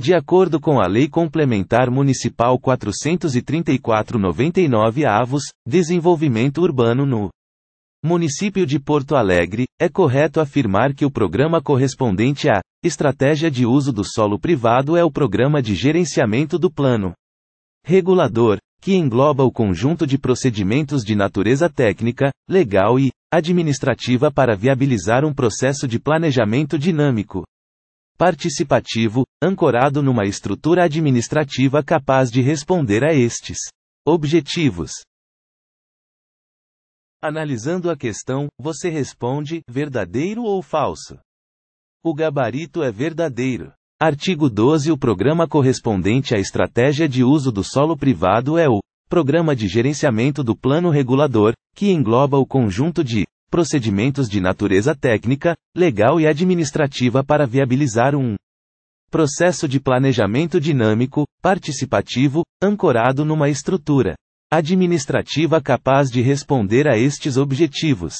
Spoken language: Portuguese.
De acordo com a Lei Complementar Municipal 434-99 avos, desenvolvimento urbano no município de Porto Alegre, é correto afirmar que o programa correspondente à Estratégia de Uso do Solo Privado é o Programa de Gerenciamento do Plano Regulador, que engloba o conjunto de procedimentos de natureza técnica, legal e administrativa para viabilizar um processo de planejamento dinâmico, participativo, ancorado numa estrutura administrativa capaz de responder a estes objetivos. Analisando a questão, você responde: verdadeiro ou falso? O gabarito é verdadeiro. Artigo 12 O programa correspondente à estratégia de uso do solo privado é o Programa de Gerenciamento do Plano Regulador, que engloba o conjunto de procedimentos de natureza técnica, legal e administrativa para viabilizar um Processo de planejamento dinâmico, participativo, ancorado numa estrutura administrativa capaz de responder a estes objetivos.